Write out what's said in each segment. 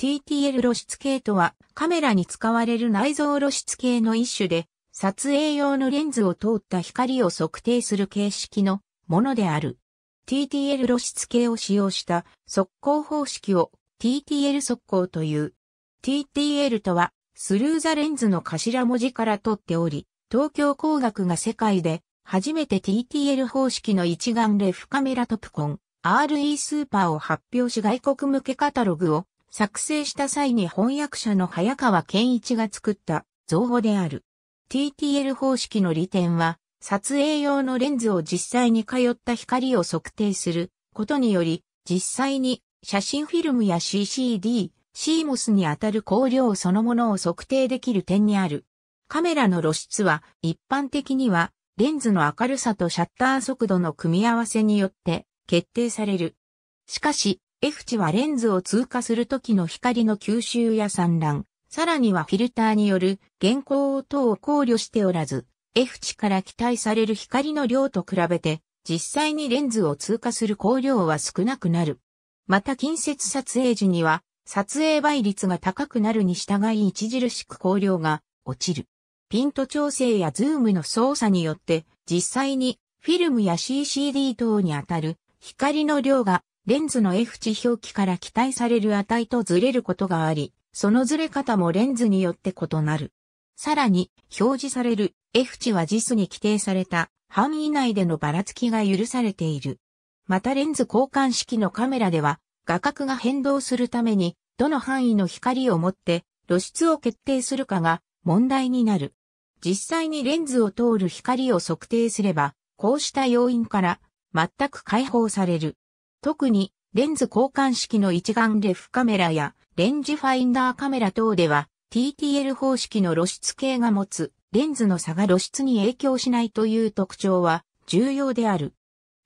TTL 露出系とはカメラに使われる内蔵露出系の一種で撮影用のレンズを通った光を測定する形式のものである。TTL 露出系を使用した速光方式を TTL 速光という。TTL とはスルーザレンズの頭文字から取っており、東京工学が世界で初めて TTL 方式の一眼レフカメラトプコン RE スーパーを発表し外国向けカタログを作成した際に翻訳者の早川健一が作った造語である。TTL 方式の利点は、撮影用のレンズを実際に通った光を測定することにより、実際に写真フィルムや CCD、CMOS にあたる光量そのものを測定できる点にある。カメラの露出は一般的にはレンズの明るさとシャッター速度の組み合わせによって決定される。しかし、F 値はレンズを通過するときの光の吸収や散乱、さらにはフィルターによる現行等を考慮しておらず、F 値から期待される光の量と比べて、実際にレンズを通過する光量は少なくなる。また近接撮影時には、撮影倍率が高くなるに従い著しく光量が落ちる。ピント調整やズームの操作によって、実際にフィルムや CCD 等にあたる光の量がレンズの F 値表記から期待される値とずれることがあり、そのずれ方もレンズによって異なる。さらに、表示される F 値は JIS に規定された範囲内でのばらつきが許されている。またレンズ交換式のカメラでは、画角が変動するために、どの範囲の光をもって露出を決定するかが問題になる。実際にレンズを通る光を測定すれば、こうした要因から全く解放される。特にレンズ交換式の一眼レフカメラやレンジファインダーカメラ等では TTL 方式の露出系が持つレンズの差が露出に影響しないという特徴は重要である。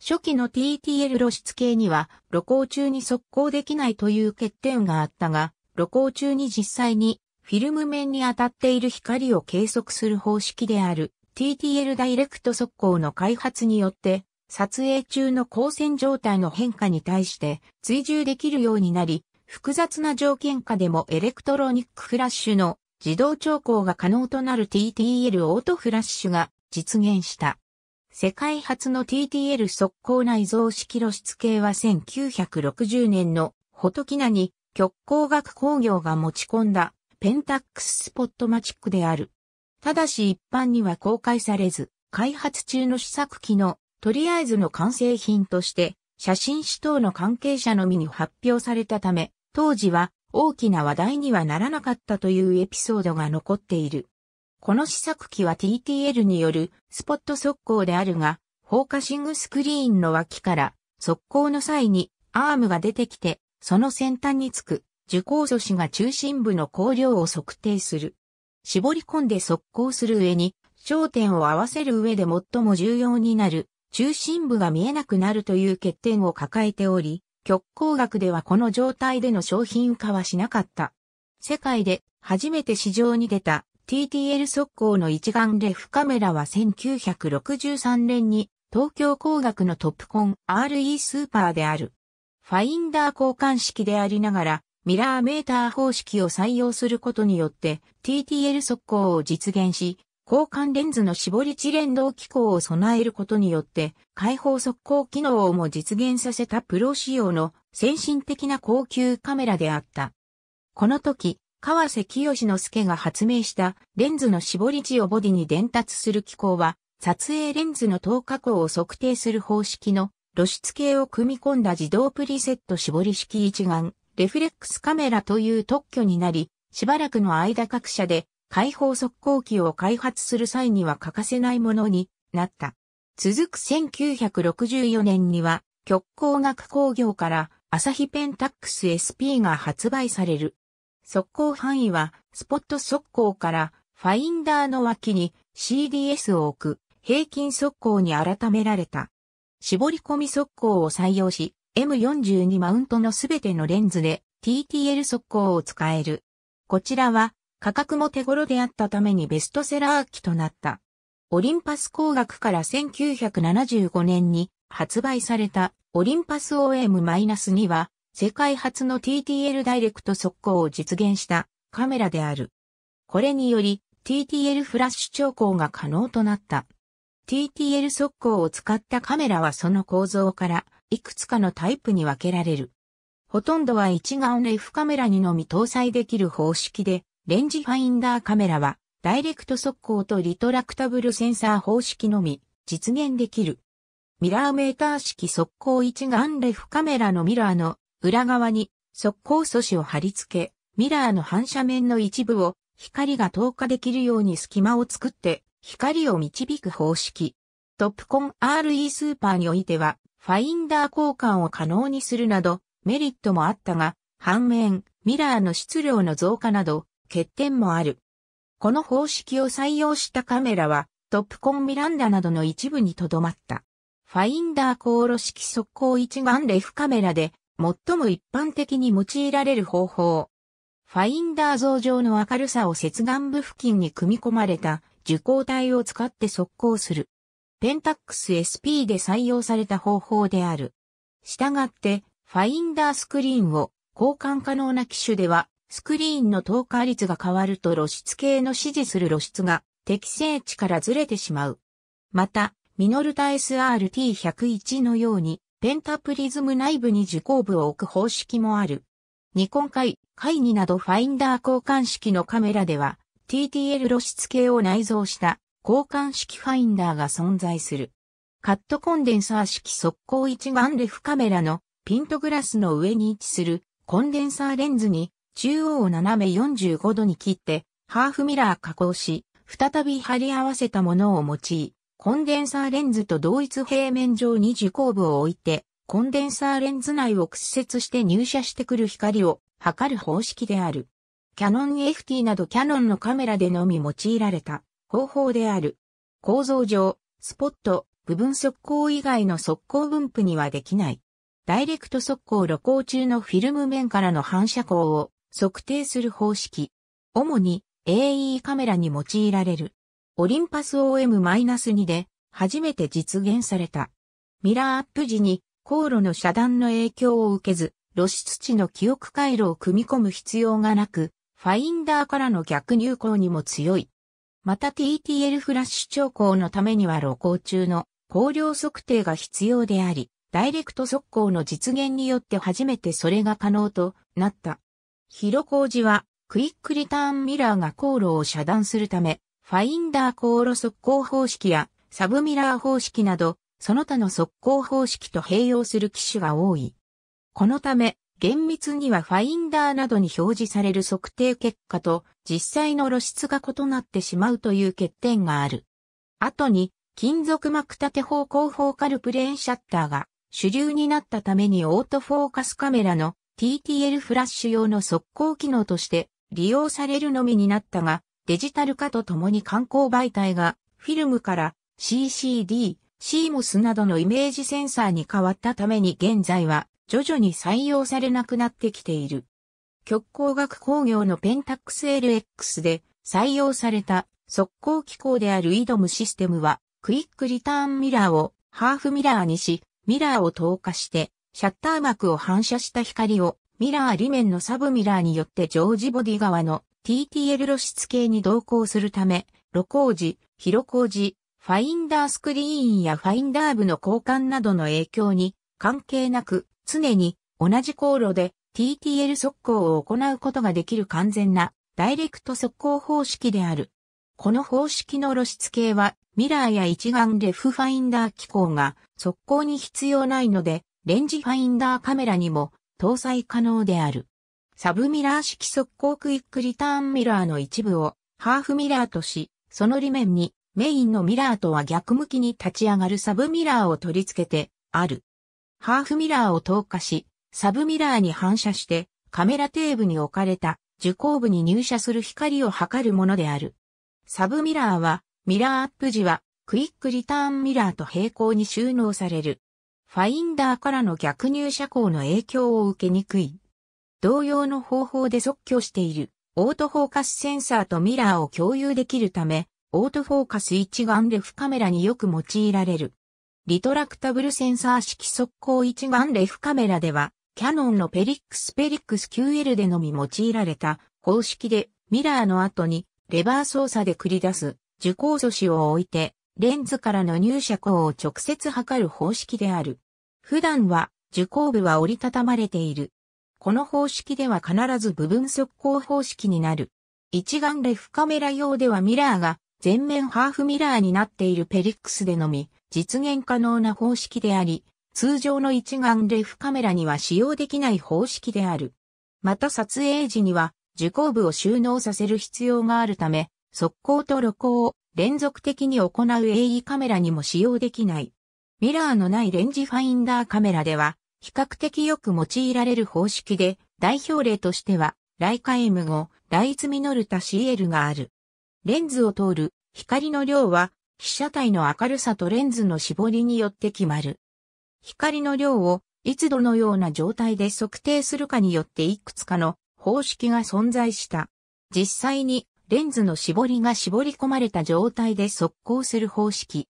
初期の TTL 露出系には露光中に速攻できないという欠点があったが、露光中に実際にフィルム面に当たっている光を計測する方式である TTL ダイレクト速攻の開発によって撮影中の光線状態の変化に対して追従できるようになり、複雑な条件下でもエレクトロニックフラッシュの自動調光が可能となる TTL オートフラッシュが実現した。世界初の TTL 速攻内蔵式露出系は1960年のホトキナに極光学工業が持ち込んだペンタックススポットマチックである。ただし一般には公開されず、開発中の試作機のとりあえずの完成品として、写真誌等の関係者のみに発表されたため、当時は大きな話題にはならなかったというエピソードが残っている。この試作機は TTL によるスポット速攻であるが、フォーカシングスクリーンの脇から速攻の際にアームが出てきて、その先端につく受光素子が中心部の光量を測定する。絞り込んで速攻する上に焦点を合わせる上で最も重要になる中心部が見えなくなるという欠点を抱えており、極光学ではこの状態での商品化はしなかった。世界で初めて市場に出た TTL 速攻の一眼レフカメラは1963年に東京工学のトップコン RE スーパーである。ファインダー交換式でありながらミラーメーター方式を採用することによって TTL 速攻を実現し交換レンズの絞り値連動機構を備えることによって、開放速攻機能をも実現させたプロ仕様の先進的な高級カメラであった。この時、川瀬清之助が発明したレンズの絞り値をボディに伝達する機構は、撮影レンズの等加工を測定する方式の露出系を組み込んだ自動プリセット絞り式一眼、レフレックスカメラという特許になり、しばらくの間各社で解放速攻機を開発する際には欠かせないものになった。続く1964年には、極光学工業からアサヒペンタックス SP が発売される。速攻範囲は、スポット速攻からファインダーの脇に CDS を置く平均速攻に改められた。絞り込み速攻を採用し、M42 マウントのすべてのレンズで TTL 速攻を使える。こちらは価格も手頃であったためにベストセラー機となった。オリンパス工学から1975年に発売されたオリンパス OM-2 は世界初の TTL ダイレクト速攻を実現したカメラである。これにより TTL フラッシュ調光が可能となった。TTL 速攻を使ったカメラはその構造からいくつかのタイプに分けられる。ほとんどは一眼レフカメラにのみ搭載できる方式でレンジファインダーカメラは、ダイレクト速攻とリトラクタブルセンサー方式のみ、実現できる。ミラーメーター式速攻一眼レフカメラのミラーの裏側に速攻素子を貼り付け、ミラーの反射面の一部を光が透過できるように隙間を作って光を導く方式。トップコン RE スーパーにおいてはファインダー交換を可能にするなどメリットもあったが、反面ミラーの質量の増加など欠点もある。この方式を採用したカメラは、トップコンミランダなどの一部にとどまった。ファインダー航路式速攻一眼レフカメラで、最も一般的に用いられる方法。ファインダー像上の明るさを接眼部付近に組み込まれた受光体を使って速攻する。ペンタックス SP で採用された方法である。したがって、ファインダースクリーンを交換可能な機種ではスクリーンの透過率が変わると露出系の指示する露出が適正値からずれてしまう。また、ミノルタ SRT101 のように、ペンタプリズム内部に受光部を置く方式もある。ニコン回、回になどファインダー交換式のカメラでは、TTL 露出系を内蔵した交換式ファインダーが存在する。カットコンデンサー式速攻一眼レフカメラのピントグラスの上に位置するコンデンサーレンズに中央を斜め45度に切って、ハーフミラー加工し、再び貼り合わせたものを用い、コンデンサーレンズと同一平面上に受光部を置いて、コンデンサーレンズ内を屈折して入射してくる光を測る方式である。キャノン FT などキャノンのカメラでのみ用いられた方法である。構造上、スポット、部分速光以外の速光分布にはできない。ダイレクト速光露光中のフィルム面からの反射光を測定する方式。主に AE カメラに用いられる。オリンパス OM-2 で初めて実現された。ミラーアップ時に航路の遮断の影響を受けず、露出値の記憶回路を組み込む必要がなく、ファインダーからの逆入光にも強い。また TTL フラッシュ調光のためには露光中の光量測定が必要であり、ダイレクト速光の実現によって初めてそれが可能となった。広小路は、クイックリターンミラーが航路を遮断するため、ファインダー航路速攻方式やサブミラー方式など、その他の速攻方式と併用する機種が多い。このため、厳密にはファインダーなどに表示される測定結果と実際の露出が異なってしまうという欠点がある。後に、金属膜縦方向フォーカルプレーンシャッターが主流になったためにオートフォーカスカメラの TTL フラッシュ用の速攻機能として利用されるのみになったが、デジタル化とともに観光媒体がフィルムから CCD、CMOS などのイメージセンサーに変わったために現在は徐々に採用されなくなってきている。極光学工業のペンタックス LX で採用された速攻機構であるイドムシステムはクイックリターンミラーをハーフミラーにし、ミラーを透過してシャッター膜を反射した光をミラー裏面のサブミラーによって常時ボディ側の TTL 露出系に同行するため、露光時、広光工時、ファインダースクリーンやファインダー部の交換などの影響に関係なく常に同じ航路で TTL 速攻を行うことができる完全なダイレクト速攻方式である。この方式の露出系はミラーや一眼レフファインダー機構が速攻に必要ないのでレンジファインダーカメラにも搭載可能である。サブミラー式速攻クイックリターンミラーの一部をハーフミラーとし、その裏面にメインのミラーとは逆向きに立ち上がるサブミラーを取り付けてある。ハーフミラーを透過し、サブミラーに反射してカメラテーブに置かれた受光部に入射する光を測るものである。サブミラーはミラーアップ時はクイックリターンミラーと並行に収納される。ファインダーからの逆入射光の影響を受けにくい。同様の方法で即挙しているオートフォーカスセンサーとミラーを共有できるため、オートフォーカス一眼レフカメラによく用いられる。リトラクタブルセンサー式速攻一眼レフカメラでは、キャノンのペリックスペリックス QL でのみ用いられた方式でミラーの後にレバー操作で繰り出す受光素子を置いてレンズからの入射光を直接測る方式である。普段は受講部は折りたたまれている。この方式では必ず部分速攻方式になる。一眼レフカメラ用ではミラーが全面ハーフミラーになっているペリックスでのみ実現可能な方式であり、通常の一眼レフカメラには使用できない方式である。また撮影時には受講部を収納させる必要があるため、速攻と露光を連続的に行う AE カメラにも使用できない。ミラーのないレンジファインダーカメラでは、比較的よく用いられる方式で、代表例としては、ライカ M5、ライズミノルタ CL がある。レンズを通る光の量は、被写体の明るさとレンズの絞りによって決まる。光の量を、いつどのような状態で測定するかによっていくつかの方式が存在した。実際にレンズの絞りが絞り込まれた状態で速攻する方式、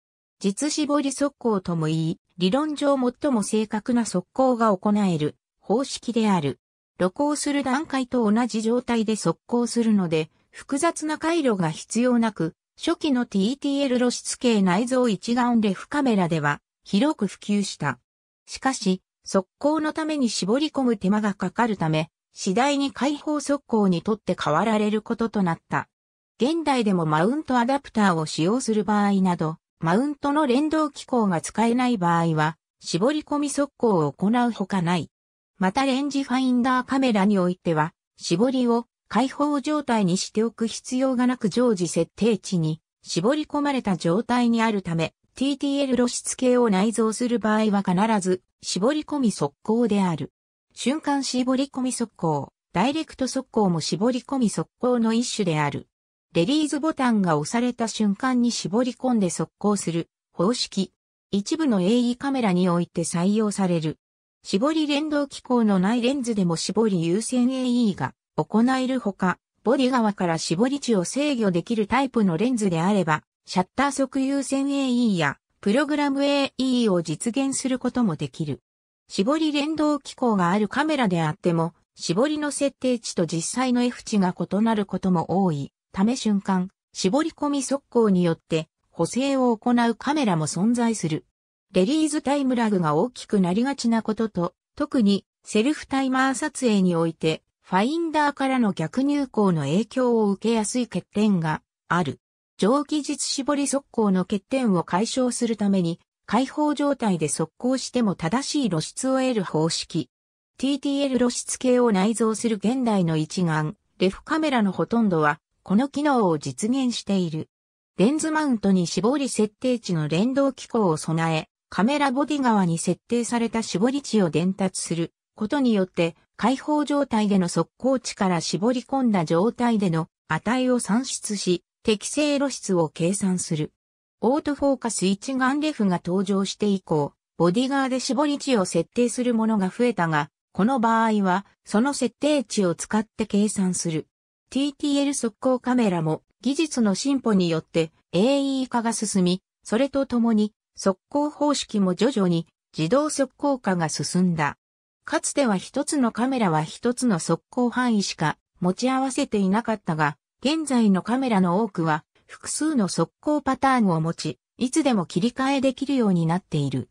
実絞り速攻とも言い、理論上最も正確な速攻が行える方式である。露光する段階と同じ状態で速攻するので、複雑な回路が必要なく、初期の TTL 露出系内蔵一眼レフカメラでは広く普及した。しかし、速攻のために絞り込む手間がかかるため、次第に開放速攻にとって変わられることとなった。現代でもマウントアダプターを使用する場合など、マウントの連動機構が使えない場合は、絞り込み速攻を行うほかない。またレンジファインダーカメラにおいては、絞りを解放状態にしておく必要がなく常時設定値に絞り込まれた状態にあるため、TTL 露出系を内蔵する場合は必ず絞り込み速攻である。瞬間絞り込み速攻、ダイレクト速攻も絞り込み速攻の一種である。レリーズボタンが押された瞬間に絞り込んで速攻する方式。一部の AE カメラにおいて採用される。絞り連動機構のないレンズでも絞り優先 AE が行えるほか、ボディ側から絞り値を制御できるタイプのレンズであれば、シャッター速優先 AE やプログラム AE を実現することもできる。絞り連動機構があるカメラであっても、絞りの設定値と実際の F 値が異なることも多い。ため瞬間、絞り込み速攻によって補正を行うカメラも存在する。レリーズタイムラグが大きくなりがちなことと、特にセルフタイマー撮影において、ファインダーからの逆入光の影響を受けやすい欠点がある。上技実絞り速攻の欠点を解消するために、開放状態で速攻しても正しい露出を得る方式。TTL 露出系を内蔵する現代の一眼、レフカメラのほとんどはこの機能を実現している。レンズマウントに絞り設定値の連動機構を備え、カメラボディ側に設定された絞り値を伝達することによって、開放状態での速攻値から絞り込んだ状態での値を算出し、適正露出を計算する。オートフォーカス一眼レフが登場して以降、ボディ側で絞り値を設定するものが増えたが、この場合は、その設定値を使って計算する。TTL 速攻カメラも技術の進歩によって AE 化が進み、それとともに速攻方式も徐々に自動速攻化が進んだ。かつては一つのカメラは一つの速攻範囲しか持ち合わせていなかったが、現在のカメラの多くは複数の速攻パターンを持ち、いつでも切り替えできるようになっている。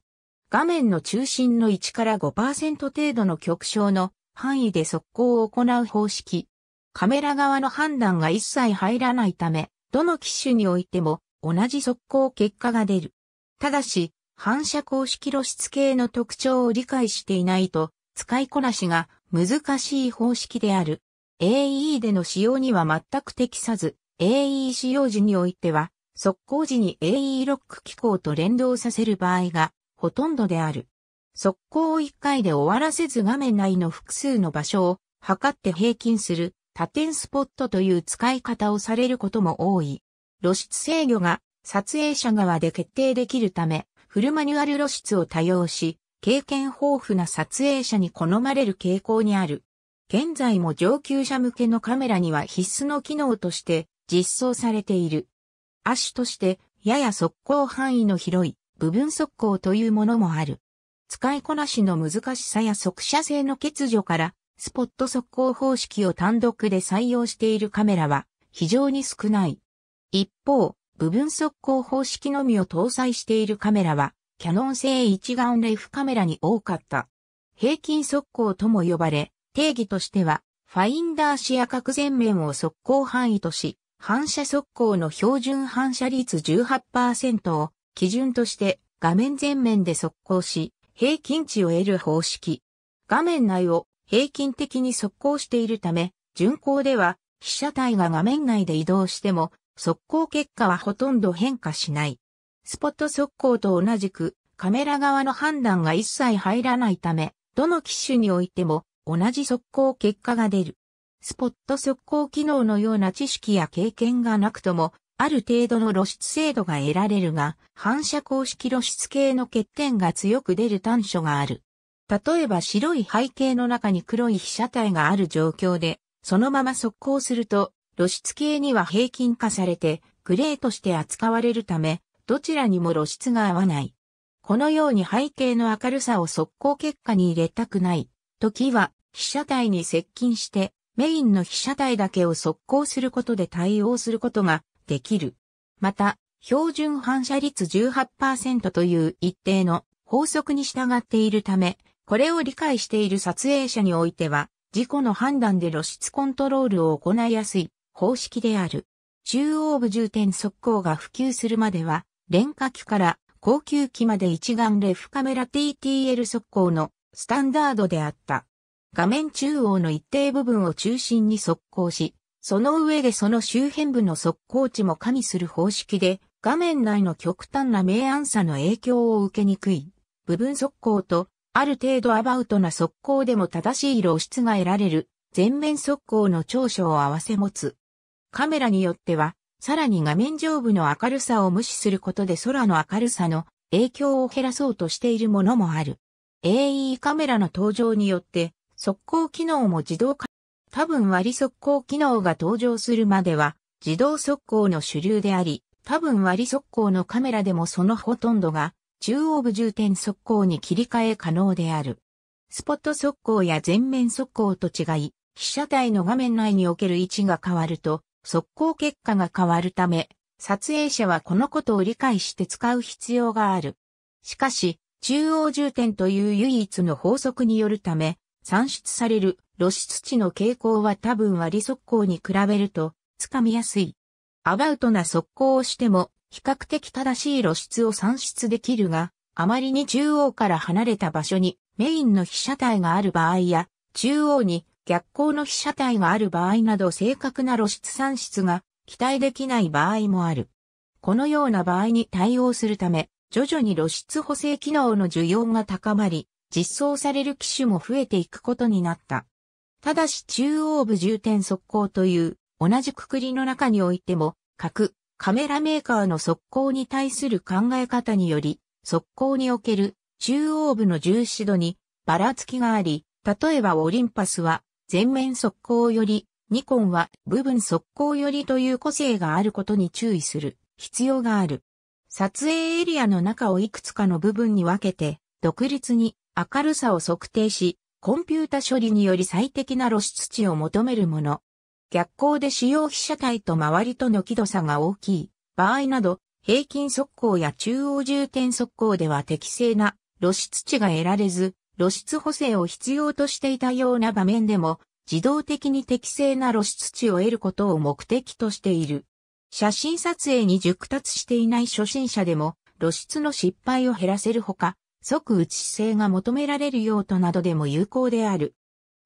画面の中心の1から5%程度の極小の範囲で速攻を行う方式、カメラ側の判断が一切入らないため、どの機種においても同じ速攻結果が出る。ただし、反射公式露出系の特徴を理解していないと、使いこなしが難しい方式である。AE での使用には全く適さず、AE 使用時においては、速攻時に AE ロック機構と連動させる場合がほとんどである。速攻を1回で終わらせず画面内の複数の場所を測って平均する多点スポットという使い方をされることも多い。露出制御が撮影者側で決定できるため、フルマニュアル露出を多用し、経験豊富な撮影者に好まれる傾向にある。現在も上級者向けのカメラには必須の機能として実装されている。亜種としてやや速攻範囲の広い部分速攻というものもある。使いこなしの難しさや速射性の欠如からスポット速攻方式を単独で採用しているカメラは非常に少ない。一方、部分速攻方式のみを搭載しているカメラは、キャノン製一眼レフカメラに多かった。平均速攻とも呼ばれ、定義としては、ファインダー視野角全面を速攻範囲とし、反射速攻の標準反射率18%を基準として画面全面で速攻し、平均値を得る方式。画面内を平均的に速攻しているため、巡航では被写体が画面内で移動しても、速攻結果はほとんど変化しない。スポット速攻と同じく、カメラ側の判断が一切入らないため、どの機種においても同じ速攻結果が出る。スポット速攻機能のような知識や経験がなくとも、ある程度の露出精度が得られるが、反射公式露出系の欠点が強く出る短所がある。例えば白い背景の中に黒い被写体がある状況で、そのまま速攻すると、露出系には平均化されて、グレーとして扱われるため、どちらにも露出が合わない。このように背景の明るさを速攻結果に入れたくない。時は、被写体に接近して、メインの被写体だけを速攻することで対応することができる。また、標準反射率18%という一定の法則に従っているため、これを理解している撮影者においては、事故の判断で露出コントロールを行いやすい方式である。中央部重点速攻が普及するまでは、廉価機から高級機まで一眼レフカメラ TTL 速攻のスタンダードであった。画面中央の一定部分を中心に速攻し、その上でその周辺部の速攻値も加味する方式で、画面内の極端な明暗差の影響を受けにくい部分速攻とある程度アバウトな速攻でも正しい露出が得られる、全面速攻の長所を合わせ持つ。カメラによっては、さらに画面上部の明るさを無視することで空の明るさの影響を減らそうとしているものもある。AE カメラの登場によって、速攻機能も自動化。多分割速攻機能が登場するまでは、自動速攻の主流であり、多分割速攻のカメラでもそのほとんどが中央部重点速攻に切り替え可能である。スポット速攻や全面速攻と違い、被写体の画面内における位置が変わると、速攻結果が変わるため、撮影者はこのことを理解して使う必要がある。しかし、中央重点という唯一の法則によるため、算出される露出値の傾向は多分割速攻に比べると、つかみやすい。アバウトな速攻をしても、比較的正しい露出を算出できるが、あまりに中央から離れた場所にメインの被写体がある場合や、中央に逆光の被写体がある場合など正確な露出算出が期待できない場合もある。このような場合に対応するため、徐々に露出補正機能の需要が高まり、実装される機種も増えていくことになった。ただし中央部重点速攻という同じくくりの中においても、各カメラメーカーの速攻に対する考え方により、速攻における中央部の重視度にばらつきがあり、例えばオリンパスは全面速攻より、ニコンは部分速攻よりという個性があることに注意する必要がある。撮影エリアの中をいくつかの部分に分けて、独立に明るさを測定し、コンピュータ処理により最適な露出値を求めるもの。逆光で使用被写体と周りとの輝度差が大きい場合など、平均速攻や中央重点速攻では適正な露出値が得られず、露出補正を必要としていたような場面でも、自動的に適正な露出値を得ることを目的としている。写真撮影に熟達していない初心者でも、露出の失敗を減らせるほか、即打ち性が求められる用途などでも有効である。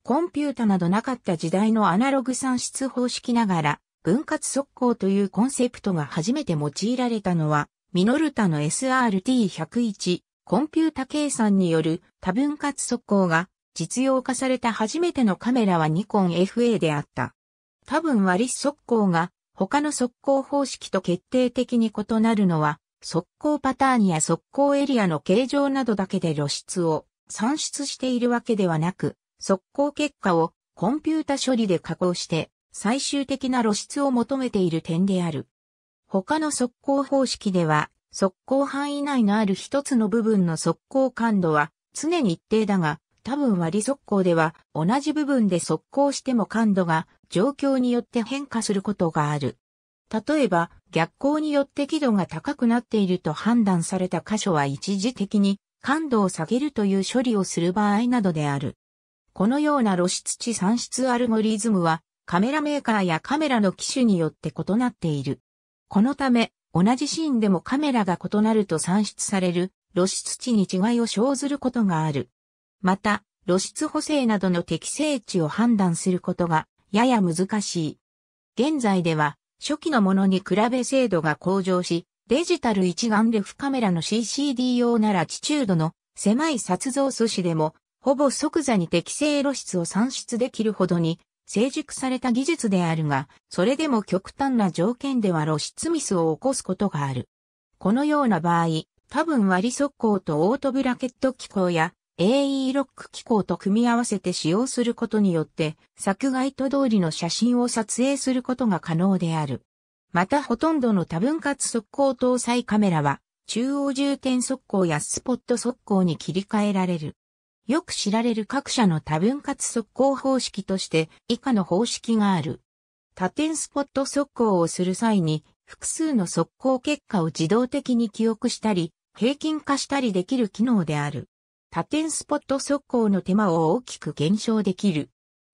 コンピュータなどなかった時代のアナログ算出方式ながら、分割速攻というコンセプトが初めて用いられたのは、ミノルタの SRT101、コンピュータ計算による多分割速攻が実用化された初めてのカメラはニコン FA であった。多分割り速攻が他の速攻方式と決定的に異なるのは、速攻パターンや速攻エリアの形状などだけで露出を算出しているわけではなく、速攻結果をコンピュータ処理で加工して最終的な露出を求めている点である。他の速攻方式では、速攻範囲内のある一つの部分の速攻感度は常に一定だが、多分割速攻では同じ部分で速攻しても感度が状況によって変化することがある。例えば、逆光によって輝度が高くなっていると判断された箇所は一時的に感度を下げるという処理をする場合などである。このような露出値算出アルゴリズムは、カメラメーカーやカメラの機種によって異なっている。このため、同じシーンでもカメラが異なると算出される露出値に違いを生ずることがある。また、露出補正などの適正値を判断することがやや難しい。現在では初期のものに比べ精度が向上し、デジタル一眼レフカメラの CCD 用なら地中度の狭い撮像素子でもほぼ即座に適正露出を算出できるほどに成熟された技術であるが、それでも極端な条件では露出ミスを起こすことがある。このような場合、多分割速攻とオートブラケット機構や AE ロック機構と組み合わせて使用することによって、作外と通りの写真を撮影することが可能である。またほとんどの多分割速攻搭載カメラは、中央重点速攻やスポット速攻に切り替えられる。よく知られる各社の多分割速攻方式として以下の方式がある。多点スポット速攻をする際に複数の速攻結果を自動的に記憶したり、平均化したりできる機能である。多点スポット速攻の手間を大きく減少できる。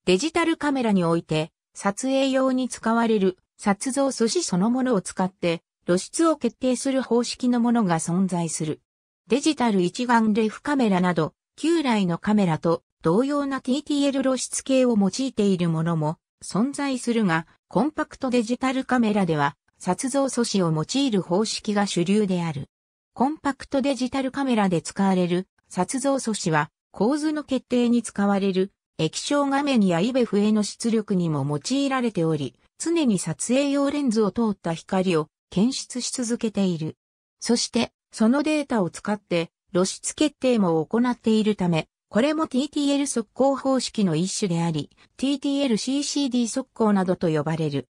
デジタルカメラにおいて、撮影用に使われる撮像素子そのものを使って露出を決定する方式のものが存在する。デジタル一眼レフカメラなど、旧来のカメラと同様な TTL 露出系を用いているものも存在するが、コンパクトデジタルカメラでは、撮像素子を用いる方式が主流である。コンパクトデジタルカメラで使われる撮像素子は構図の決定に使われる液晶画面やイベフへの出力にも用いられており、常に撮影用レンズを通った光を検出し続けている。そして、そのデータを使って露出決定も行っているため、これも TTL 速攻方式の一種であり、TTL-CCD 速攻などと呼ばれる。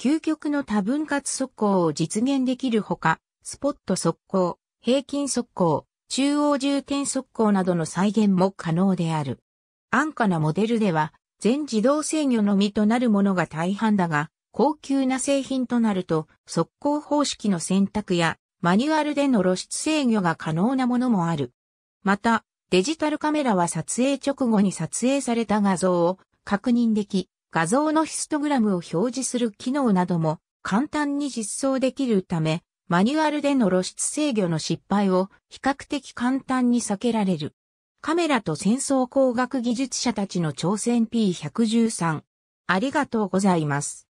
究極の多分割速攻を実現できるほか、スポット速攻、平均速攻、中央重点速攻などの再現も可能である。安価なモデルでは、全自動制御のみとなるものが大半だが、高級な製品となると、速攻方式の選択やマニュアルでの露出制御が可能なものもある。また、デジタルカメラは撮影直後に撮影された画像を確認でき、画像のヒストグラムを表示する機能なども簡単に実装できるため、マニュアルでの露出制御の失敗を比較的簡単に避けられる。カメラと戦争工学技術者たちの挑戦 P113。ありがとうございます。